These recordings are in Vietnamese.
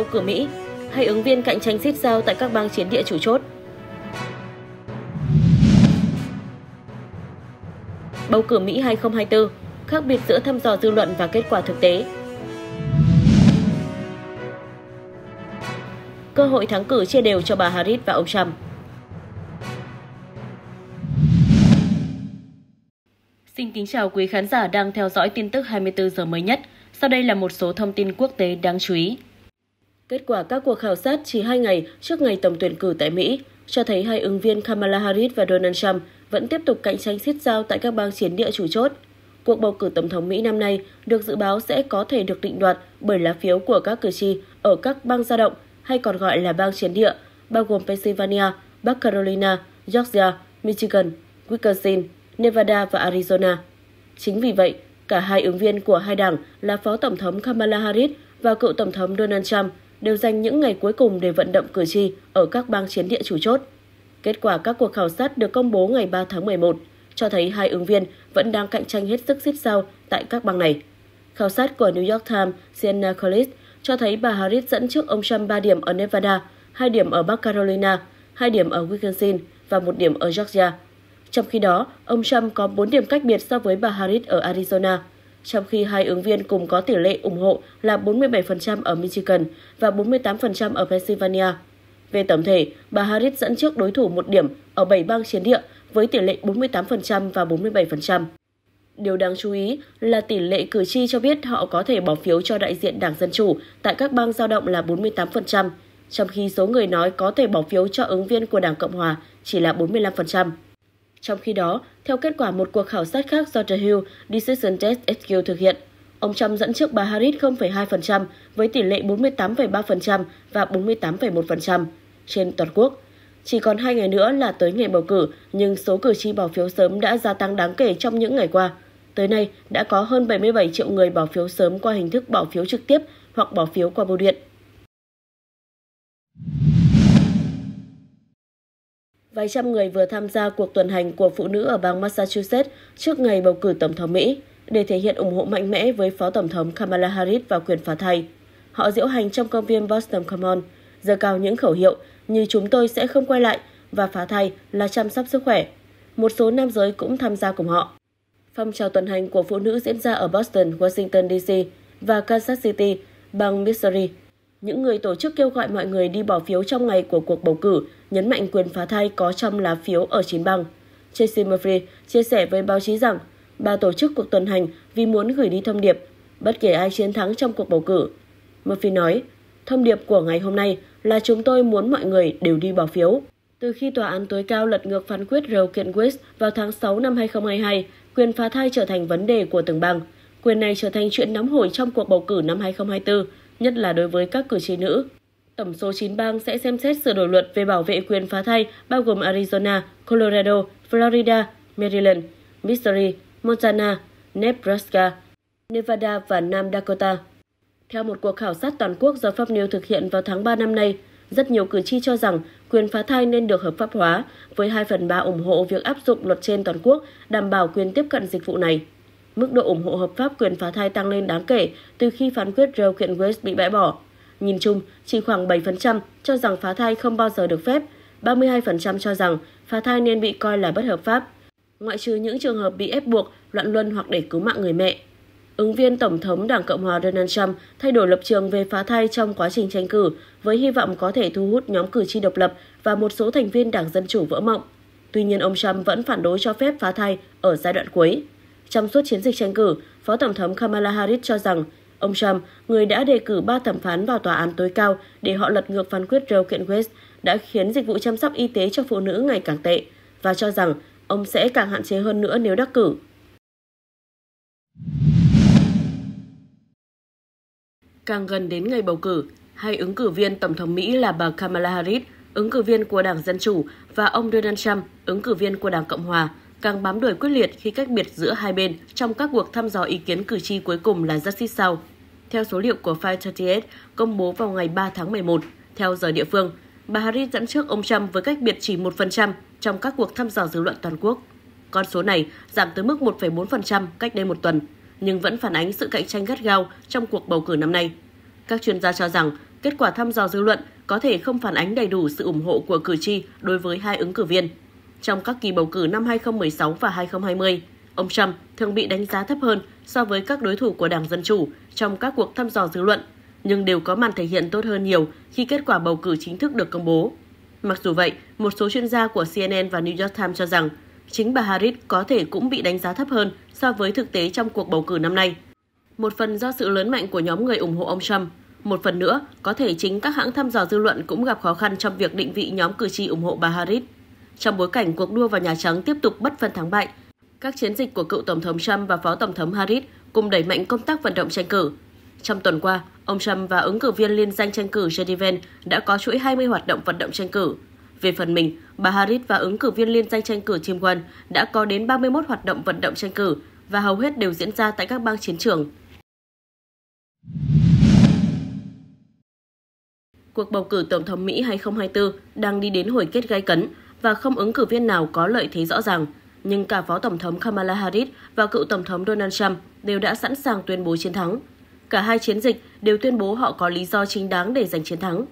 bầu cử Mỹ hay ứng viên cạnh tranh xít sao tại các bang chiến địa chủ chốt. Bầu cử Mỹ 2024, khác biệt giữa thăm dò dư luận và kết quả thực tế. Cơ hội thắng cử chia đều cho bà Harris và ông Trump. Xin kính chào quý khán giả đang theo dõi tin tức 24 giờ mới nhất. Sau đây là một số thông tin quốc tế đáng chú ý. Kết quả các cuộc khảo sát chỉ hai ngày trước ngày tổng tuyển cử tại Mỹ cho thấy hai ứng viên Kamala Harris và Donald Trump vẫn tiếp tục cạnh tranh xiết sao tại các bang chiến địa chủ chốt. Cuộc bầu cử tổng thống Mỹ năm nay được dự báo sẽ có thể được định đoạt bởi lá phiếu của các cử tri ở các bang dao động hay còn gọi là bang chiến địa, bao gồm Pennsylvania, Bắc Carolina, Georgia, Michigan, Wisconsin, Nevada và Arizona. Chính vì vậy, cả hai ứng viên của hai đảng là Phó Tổng thống Kamala Harris và cựu Tổng thống Donald Trump đều dành những ngày cuối cùng để vận động cử tri ở các bang chiến địa chủ chốt. Kết quả các cuộc khảo sát được công bố ngày 3 tháng 11 cho thấy hai ứng viên vẫn đang cạnh tranh hết sức xích sao tại các bang này. Khảo sát của New York Times, Sienna Collins cho thấy bà Harris dẫn trước ông Trump 3 điểm ở Nevada, 2 điểm ở Bắc Carolina, 2 điểm ở Wisconsin và 1 điểm ở Georgia. Trong khi đó, ông Trump có 4 điểm cách biệt so với bà Harris ở Arizona – trong khi hai ứng viên cùng có tỷ lệ ủng hộ là 47% ở Michigan và 48% ở Pennsylvania. Về tổng thể, bà Harris dẫn trước đối thủ một điểm ở 7 bang chiến địa với tỷ lệ 48% và 47%. Điều đáng chú ý là tỷ lệ cử tri cho biết họ có thể bỏ phiếu cho đại diện Đảng Dân Chủ tại các bang dao động là 48%, trong khi số người nói có thể bỏ phiếu cho ứng viên của Đảng Cộng Hòa chỉ là 45%. Trong khi đó, theo kết quả một cuộc khảo sát khác do The Hill Decision Test SQ thực hiện, ông Trump dẫn trước bà Harris 0,2% với tỷ lệ 48,3% và 48,1% trên toàn quốc. Chỉ còn hai ngày nữa là tới ngày bầu cử, nhưng số cử tri bỏ phiếu sớm đã gia tăng đáng kể trong những ngày qua. Tới nay, đã có hơn 77 triệu người bỏ phiếu sớm qua hình thức bỏ phiếu trực tiếp hoặc bỏ phiếu qua bưu điện. vài trăm người vừa tham gia cuộc tuần hành của phụ nữ ở bang Massachusetts trước ngày bầu cử tổng thống Mỹ để thể hiện ủng hộ mạnh mẽ với Phó Tổng thống Kamala Harris và quyền phá thai. Họ diễu hành trong công viên Boston Common, giơ cao những khẩu hiệu như chúng tôi sẽ không quay lại và phá thai là chăm sóc sức khỏe. Một số nam giới cũng tham gia cùng họ. Phong trào tuần hành của phụ nữ diễn ra ở Boston, Washington DC và Kansas City, bang Missouri. Những người tổ chức kêu gọi mọi người đi bỏ phiếu trong ngày của cuộc bầu cử nhấn mạnh quyền phá thai có trong lá phiếu ở chín bang. Tracy Murphy chia sẻ với báo chí rằng bà tổ chức cuộc tuần hành vì muốn gửi đi thông điệp bất kể ai chiến thắng trong cuộc bầu cử. Murphy nói, thông điệp của ngày hôm nay là chúng tôi muốn mọi người đều đi bỏ phiếu. Từ khi tòa án tối cao lật ngược phán quyết Roe kiện Wade vào tháng 6 năm 2022, quyền phá thai trở thành vấn đề của từng bang. Quyền này trở thành chuyện nóng hổi trong cuộc bầu cử năm 2024, nhất là đối với các cử tri nữ. Tổng số 9 bang sẽ xem xét sửa đổi luật về bảo vệ quyền phá thai, bao gồm Arizona, Colorado, Florida, Maryland, Missouri, Montana, Nebraska, Nevada và Nam Dakota. Theo một cuộc khảo sát toàn quốc do Pháp New thực hiện vào tháng 3 năm nay, rất nhiều cử tri cho rằng quyền phá thai nên được hợp pháp hóa, với 2 phần 3 ủng hộ việc áp dụng luật trên toàn quốc đảm bảo quyền tiếp cận dịch vụ này. Mức độ ủng hộ hợp pháp quyền phá thai tăng lên đáng kể từ khi phán quyết Roe kiện West bị bãi bỏ Nhìn chung, chỉ khoảng 7% cho rằng phá thai không bao giờ được phép, 32% cho rằng phá thai nên bị coi là bất hợp pháp, ngoại trừ những trường hợp bị ép buộc, loạn luân hoặc để cứu mạng người mẹ. Ứng viên Tổng thống Đảng Cộng hòa Donald Trump thay đổi lập trường về phá thai trong quá trình tranh cử với hy vọng có thể thu hút nhóm cử tri độc lập và một số thành viên Đảng Dân Chủ vỡ mộng. Tuy nhiên, ông Trump vẫn phản đối cho phép phá thai ở giai đoạn cuối. Trong suốt chiến dịch tranh cử, Phó Tổng thống Kamala Harris cho rằng Ông Trump, người đã đề cử ba thẩm phán vào tòa án tối cao để họ lật ngược phán quyết Roe kiện Wade, đã khiến dịch vụ chăm sóc y tế cho phụ nữ ngày càng tệ và cho rằng ông sẽ càng hạn chế hơn nữa nếu đắc cử. Càng gần đến ngày bầu cử, hai ứng cử viên Tổng thống Mỹ là bà Kamala Harris, ứng cử viên của Đảng Dân Chủ, và ông Donald Trump, ứng cử viên của Đảng Cộng Hòa, càng bám đuổi quyết liệt khi cách biệt giữa hai bên trong các cuộc thăm dò ý kiến cử tri cuối cùng là rất xích sao. Theo số liệu của Fire38 công bố vào ngày 3 tháng 11, theo giờ địa phương, bà Harris dẫn trước ông Trump với cách biệt chỉ 1% trong các cuộc thăm dò dư luận toàn quốc. Con số này giảm tới mức 1,4% cách đây một tuần, nhưng vẫn phản ánh sự cạnh tranh gắt gao trong cuộc bầu cử năm nay. Các chuyên gia cho rằng kết quả thăm dò dư luận có thể không phản ánh đầy đủ sự ủng hộ của cử tri đối với hai ứng cử viên trong các kỳ bầu cử năm 2016 và 2020. Ông Trump thường bị đánh giá thấp hơn so với các đối thủ của Đảng Dân Chủ trong các cuộc thăm dò dư luận, nhưng đều có màn thể hiện tốt hơn nhiều khi kết quả bầu cử chính thức được công bố. Mặc dù vậy, một số chuyên gia của CNN và New York Times cho rằng chính bà Harris có thể cũng bị đánh giá thấp hơn so với thực tế trong cuộc bầu cử năm nay. Một phần do sự lớn mạnh của nhóm người ủng hộ ông Trump, một phần nữa có thể chính các hãng thăm dò dư luận cũng gặp khó khăn trong việc định vị nhóm cử tri ủng hộ bà Harris trong bối cảnh cuộc đua vào Nhà Trắng tiếp tục bất phân thắng bại. Các chiến dịch của cựu Tổng thống Trump và Phó Tổng thống Harris cùng đẩy mạnh công tác vận động tranh cử. Trong tuần qua, ông Trump và ứng cử viên liên danh tranh cử J.D. Vance đã có chuỗi 20 hoạt động vận động tranh cử. Về phần mình, bà Harris và ứng cử viên liên danh tranh cử Tim Wan đã có đến 31 hoạt động vận động tranh cử và hầu hết đều diễn ra tại các bang chiến trường. Cuộc bầu cử Tổng thống Mỹ 2024 đang đi đến hồi kết gai cấn và không ứng cử viên nào có lợi thế rõ ràng. Nhưng cả Phó Tổng thống Kamala Harris và cựu Tổng thống Donald Trump đều đã sẵn sàng tuyên bố chiến thắng. Cả hai chiến dịch đều tuyên bố họ có lý do chính đáng để giành chiến thắng.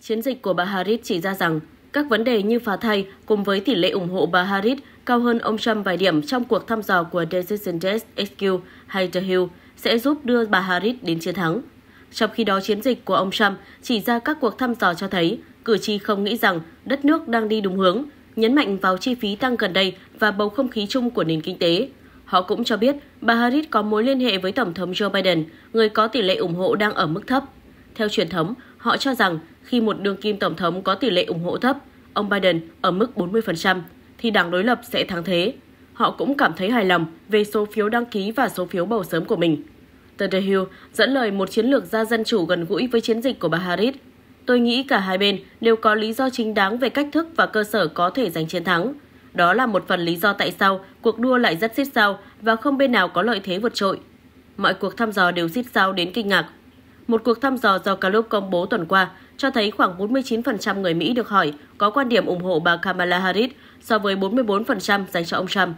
Chiến dịch của bà Harris chỉ ra rằng các vấn đề như phá thai cùng với tỷ lệ ủng hộ bà Harris cao hơn ông Trump vài điểm trong cuộc thăm dò của Decision Desk HQ hay The Hill sẽ giúp đưa bà Harris đến chiến thắng. Trong khi đó, chiến dịch của ông Trump chỉ ra các cuộc thăm dò cho thấy Cử tri không nghĩ rằng đất nước đang đi đúng hướng, nhấn mạnh vào chi phí tăng gần đây và bầu không khí chung của nền kinh tế. Họ cũng cho biết bà Harris có mối liên hệ với Tổng thống Joe Biden, người có tỷ lệ ủng hộ đang ở mức thấp. Theo truyền thống, họ cho rằng khi một đương kim Tổng thống có tỷ lệ ủng hộ thấp, ông Biden ở mức 40%, thì đảng đối lập sẽ thắng thế. Họ cũng cảm thấy hài lòng về số phiếu đăng ký và số phiếu bầu sớm của mình. Tờ The Hill dẫn lời một chiến lược gia dân chủ gần gũi với chiến dịch của bà Harris Tôi nghĩ cả hai bên đều có lý do chính đáng về cách thức và cơ sở có thể giành chiến thắng. Đó là một phần lý do tại sao cuộc đua lại rất xít sao và không bên nào có lợi thế vượt trội. Mọi cuộc thăm dò đều xít sao đến kinh ngạc. Một cuộc thăm dò do Gallup công bố tuần qua cho thấy khoảng 49% người Mỹ được hỏi có quan điểm ủng hộ bà Kamala Harris so với 44% dành cho ông Trump.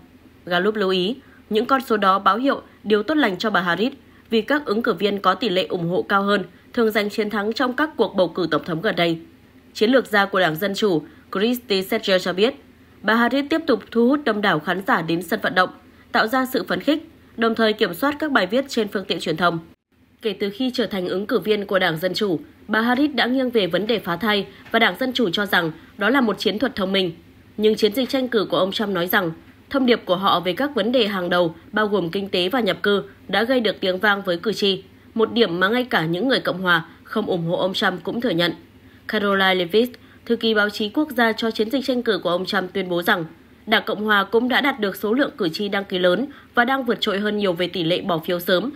Gallup lưu ý, những con số đó báo hiệu điều tốt lành cho bà Harris vì các ứng cử viên có tỷ lệ ủng hộ cao hơn thường giành chiến thắng trong các cuộc bầu cử tổng thống gần đây. Chiến lược gia của Đảng Dân Chủ Christy Setcher cho biết, bà Harris tiếp tục thu hút đông đảo khán giả đến sân vận động, tạo ra sự phấn khích, đồng thời kiểm soát các bài viết trên phương tiện truyền thông. Kể từ khi trở thành ứng cử viên của Đảng Dân Chủ, bà Harris đã nghiêng về vấn đề phá thai và Đảng Dân Chủ cho rằng đó là một chiến thuật thông minh. Nhưng chiến dịch tranh cử của ông Trump nói rằng thông điệp của họ về các vấn đề hàng đầu bao gồm kinh tế và nhập cư đã gây được tiếng vang với cử tri một điểm mà ngay cả những người Cộng hòa không ủng hộ ông Trump cũng thừa nhận. Caroline Leavitt, thư ký báo chí quốc gia cho chiến dịch tranh cử của ông Trump tuyên bố rằng Đảng Cộng hòa cũng đã đạt được số lượng cử tri đăng ký lớn và đang vượt trội hơn nhiều về tỷ lệ bỏ phiếu sớm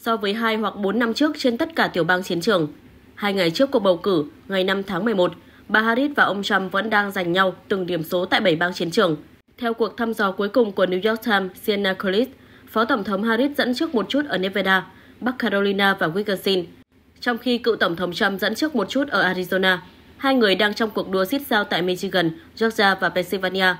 so với 2 hoặc 4 năm trước trên tất cả tiểu bang chiến trường. Hai ngày trước cuộc bầu cử, ngày 5 tháng 11, bà Harris và ông Trump vẫn đang giành nhau từng điểm số tại 7 bang chiến trường. Theo cuộc thăm dò cuối cùng của New York Times, Sienna Collins, Phó Tổng thống Harris dẫn trước một chút ở Nevada, Bắc Carolina và Wisconsin. Trong khi cựu Tổng thống Trump dẫn trước một chút ở Arizona, hai người đang trong cuộc đua xít sao tại Michigan, Georgia và Pennsylvania.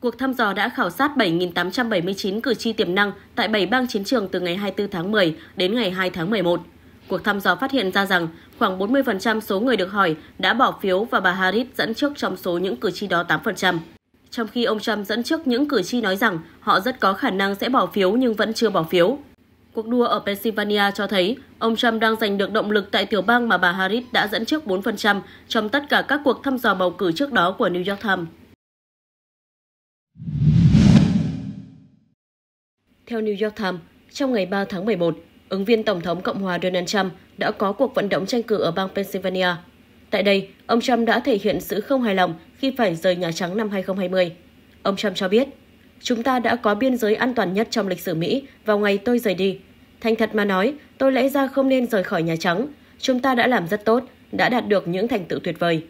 Cuộc thăm dò đã khảo sát 7.879 cử tri tiềm năng tại 7 bang chiến trường từ ngày 24 tháng 10 đến ngày 2 tháng 11. Cuộc thăm dò phát hiện ra rằng khoảng 40% số người được hỏi đã bỏ phiếu và bà Harris dẫn trước trong số những cử tri đó 8%. Trong khi ông Trump dẫn trước những cử tri nói rằng họ rất có khả năng sẽ bỏ phiếu nhưng vẫn chưa bỏ phiếu. Cuộc đua ở Pennsylvania cho thấy ông Trump đang giành được động lực tại tiểu bang mà bà Harris đã dẫn trước 4% trong tất cả các cuộc thăm dò bầu cử trước đó của New York Times. Theo New York Times, trong ngày 3 tháng 11, ứng viên Tổng thống Cộng hòa Donald Trump đã có cuộc vận động tranh cử ở bang Pennsylvania. Tại đây, ông Trump đã thể hiện sự không hài lòng khi phải rời Nhà Trắng năm 2020. Ông Trump cho biết, Chúng ta đã có biên giới an toàn nhất trong lịch sử Mỹ vào ngày tôi rời đi. Thành thật mà nói, tôi lẽ ra không nên rời khỏi Nhà Trắng. Chúng ta đã làm rất tốt, đã đạt được những thành tựu tuyệt vời.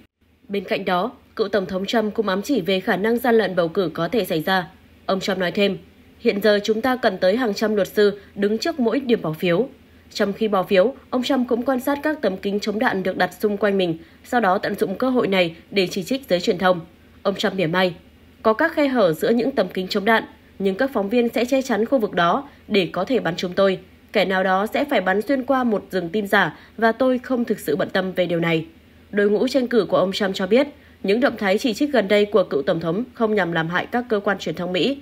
Bên cạnh đó, cựu Tổng thống Trump cũng ám chỉ về khả năng gian lận bầu cử có thể xảy ra. Ông Trump nói thêm, hiện giờ chúng ta cần tới hàng trăm luật sư đứng trước mỗi điểm bỏ phiếu. Trong khi bỏ phiếu, ông Trump cũng quan sát các tấm kính chống đạn được đặt xung quanh mình, sau đó tận dụng cơ hội này để chỉ trích giới truyền thông. Ông Trump mỉa may. Có các khe hở giữa những tấm kính chống đạn, nhưng các phóng viên sẽ che chắn khu vực đó để có thể bắn chúng tôi. Kẻ nào đó sẽ phải bắn xuyên qua một rừng tin giả và tôi không thực sự bận tâm về điều này. Đội ngũ tranh cử của ông Trump cho biết, những động thái chỉ trích gần đây của cựu tổng thống không nhằm làm hại các cơ quan truyền thông Mỹ,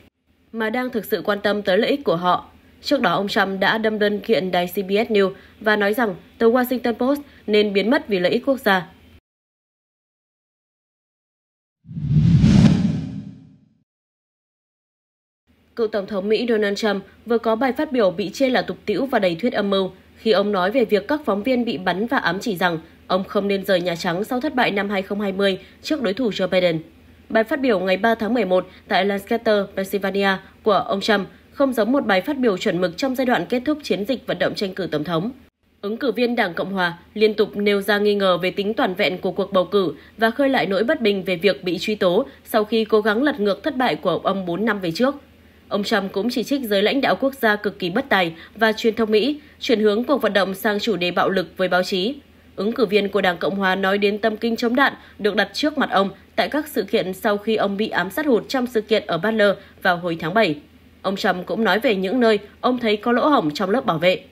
mà đang thực sự quan tâm tới lợi ích của họ. Trước đó, ông Trump đã đâm đơn kiện đài CBS News và nói rằng tờ Washington Post nên biến mất vì lợi ích quốc gia. cựu Tổng thống Mỹ Donald Trump vừa có bài phát biểu bị chê là tục tĩu và đầy thuyết âm mưu khi ông nói về việc các phóng viên bị bắn và ám chỉ rằng ông không nên rời Nhà Trắng sau thất bại năm 2020 trước đối thủ Joe Biden. Bài phát biểu ngày 3 tháng 11 tại Lancaster, Pennsylvania của ông Trump không giống một bài phát biểu chuẩn mực trong giai đoạn kết thúc chiến dịch vận động tranh cử tổng thống. Ứng cử viên Đảng Cộng hòa liên tục nêu ra nghi ngờ về tính toàn vẹn của cuộc bầu cử và khơi lại nỗi bất bình về việc bị truy tố sau khi cố gắng lật ngược thất bại của ông 4 năm về trước. Ông Trump cũng chỉ trích giới lãnh đạo quốc gia cực kỳ bất tài và truyền thông Mỹ chuyển hướng cuộc vận động sang chủ đề bạo lực với báo chí. Ứng cử viên của Đảng Cộng hòa nói đến tâm kinh chống đạn được đặt trước mặt ông tại các sự kiện sau khi ông bị ám sát hụt trong sự kiện ở Butler vào hồi tháng 7. Ông Trump cũng nói về những nơi ông thấy có lỗ hổng trong lớp bảo vệ.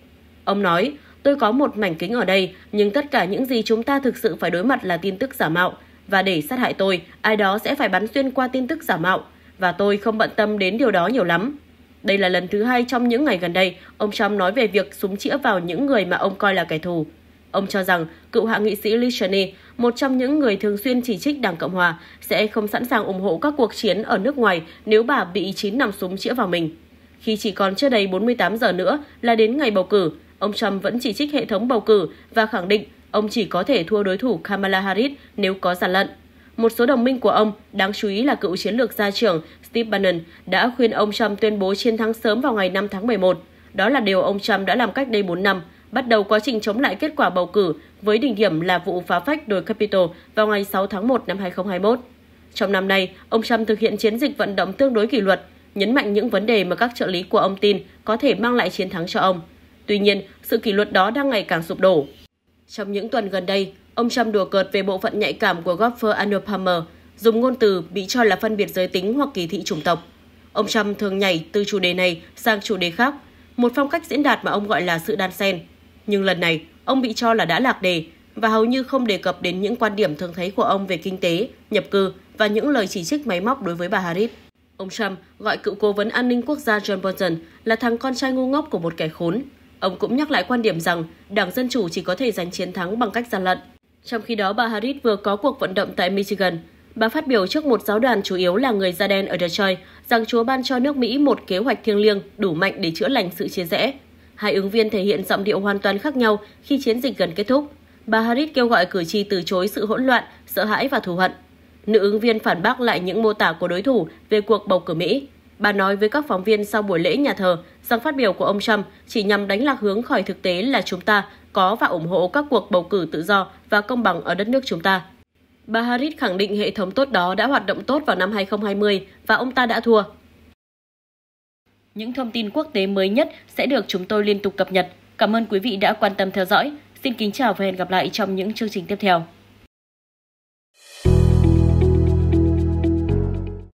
Ông nói, tôi có một mảnh kính ở đây, nhưng tất cả những gì chúng ta thực sự phải đối mặt là tin tức giả mạo. Và để sát hại tôi, ai đó sẽ phải bắn xuyên qua tin tức giả mạo và tôi không bận tâm đến điều đó nhiều lắm. Đây là lần thứ hai trong những ngày gần đây, ông Trump nói về việc súng chĩa vào những người mà ông coi là kẻ thù. Ông cho rằng cựu hạ nghị sĩ Liz Cheney, một trong những người thường xuyên chỉ trích Đảng Cộng Hòa, sẽ không sẵn sàng ủng hộ các cuộc chiến ở nước ngoài nếu bà bị chín nòng súng chĩa vào mình. Khi chỉ còn chưa đầy 48 giờ nữa là đến ngày bầu cử, ông Trump vẫn chỉ trích hệ thống bầu cử và khẳng định ông chỉ có thể thua đối thủ Kamala Harris nếu có gian lận. Một số đồng minh của ông, đáng chú ý là cựu chiến lược gia trưởng Steve Bannon, đã khuyên ông Trump tuyên bố chiến thắng sớm vào ngày 5 tháng 11. Đó là điều ông Trump đã làm cách đây 4 năm, bắt đầu quá trình chống lại kết quả bầu cử với đỉnh điểm là vụ phá phách đồi Capitol vào ngày 6 tháng 1 năm 2021. Trong năm nay, ông Trump thực hiện chiến dịch vận động tương đối kỷ luật, nhấn mạnh những vấn đề mà các trợ lý của ông tin có thể mang lại chiến thắng cho ông. Tuy nhiên, sự kỷ luật đó đang ngày càng sụp đổ. Trong những tuần gần đây, Ông Trump đùa cợt về bộ phận nhạy cảm của golfer Arnold Palmer, dùng ngôn từ bị cho là phân biệt giới tính hoặc kỳ thị chủng tộc. Ông Trump thường nhảy từ chủ đề này sang chủ đề khác, một phong cách diễn đạt mà ông gọi là sự đan xen. Nhưng lần này, ông bị cho là đã lạc đề và hầu như không đề cập đến những quan điểm thường thấy của ông về kinh tế, nhập cư và những lời chỉ trích máy móc đối với bà Harris. Ông Trump gọi cựu cố vấn an ninh quốc gia John Bolton là thằng con trai ngu ngốc của một kẻ khốn. Ông cũng nhắc lại quan điểm rằng Đảng Dân Chủ chỉ có thể giành chiến thắng bằng cách gian lận. Trong khi đó, bà Harris vừa có cuộc vận động tại Michigan. Bà phát biểu trước một giáo đoàn chủ yếu là người da đen ở Detroit rằng Chúa ban cho nước Mỹ một kế hoạch thiêng liêng đủ mạnh để chữa lành sự chia rẽ. Hai ứng viên thể hiện giọng điệu hoàn toàn khác nhau khi chiến dịch gần kết thúc. Bà Harris kêu gọi cử tri từ chối sự hỗn loạn, sợ hãi và thù hận. Nữ ứng viên phản bác lại những mô tả của đối thủ về cuộc bầu cử Mỹ Bà nói với các phóng viên sau buổi lễ nhà thờ rằng phát biểu của ông Trump chỉ nhằm đánh lạc hướng khỏi thực tế là chúng ta có và ủng hộ các cuộc bầu cử tự do và công bằng ở đất nước chúng ta. Bà Harris khẳng định hệ thống tốt đó đã hoạt động tốt vào năm 2020 và ông ta đã thua. Những thông tin quốc tế mới nhất sẽ được chúng tôi liên tục cập nhật. Cảm ơn quý vị đã quan tâm theo dõi. Xin kính chào và hẹn gặp lại trong những chương trình tiếp theo.